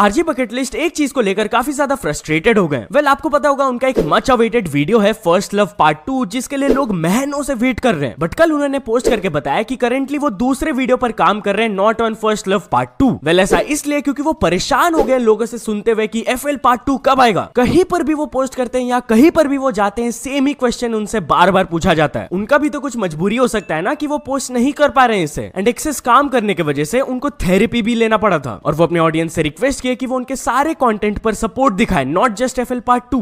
RG bucket list एक चीज को लेकर काफी ज्यादा फ्रस्ट्रेटेड हो गए वेल आपको पता होगा उनका एक मच अवेटेड वीडियो है फर्स्ट लव पार्ट टू जिसके लिए लोग महीनों से वेट कर रहे हैं बट कल उन्होंने पोस्ट करके बताया कि करेंटली वो दूसरे वीडियो पर काम कर रहे हैं not on first love part two well ऐसा इसलिए क्योंकि वो परेशान हो गए लोगों से सुनते हुए की एफ पार्ट टू कब आएगा कहीं पर भी वो पोस्ट करते हैं या कहीं पर भी वो जाते हैं सेम ही क्वेश्चन उनसे बार बार पूछा जाता है उनका भी तो कुछ मजबूरी हो सकता है ना कि वो पोस्ट नहीं कर पा रहे हैं इसे एंड एक्सेस काम करने की वजह से उनको थेरेपी भी लेना पड़ा था और वो अपने ऑडियंस से रिक्वेस्ट किया है कि वो उनके सारे कंटेंट पर सपोर्ट दिखाए not just F L part to